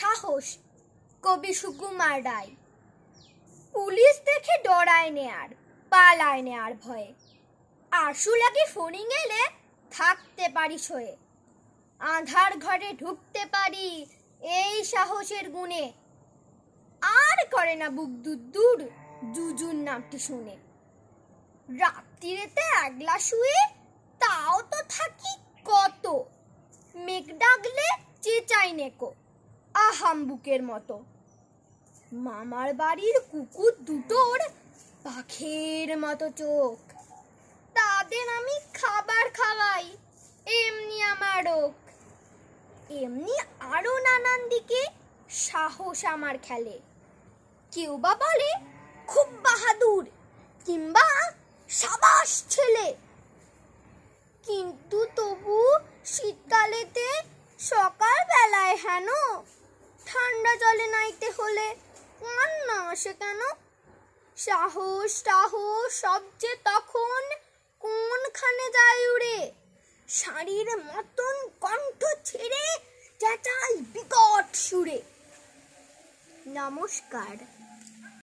সাহস কবি সুকুমার রায় পুলিশ দেখে ডরায় নেয়ার পালায় নেয়ার ভয়ে আরশুলাকে ফোনিং এলে থাকতে পারি সয়ে আধার ঘরে ঢুকতে পারি এই সাহসের গুণে আর করে না বুক দুদ্দুর জুজুর নামটি শুনে রাত্রিরেতে একলা শুয়ে তাও তো থাকি কত মেঘ ডাকলে চেঁচাই নেকো হাম্বুকের মতো মামার বাড়ির কুকুর দুটোর পাখের মতো চোখ তাদের আমি খাবার খাওয়াই এমনি আমার রোগ এমনি আরও নানান দিকে সাহস আমার খেলে কেউ বা বলে খুব বাহাদুর কিংবা সাবাস ছেলে কিন্তু তবু শীতকালেতে সকালবেলায় হেন ঠান্ডা জলে নাইতে হলে কান্না আসে কেন সাহস টাহস সব যে তখন কোনখানে যায় উড়ে শাড়ির মতন কণ্ঠ ছেড়ে চেঁচাই বিকট সুরে নমস্কার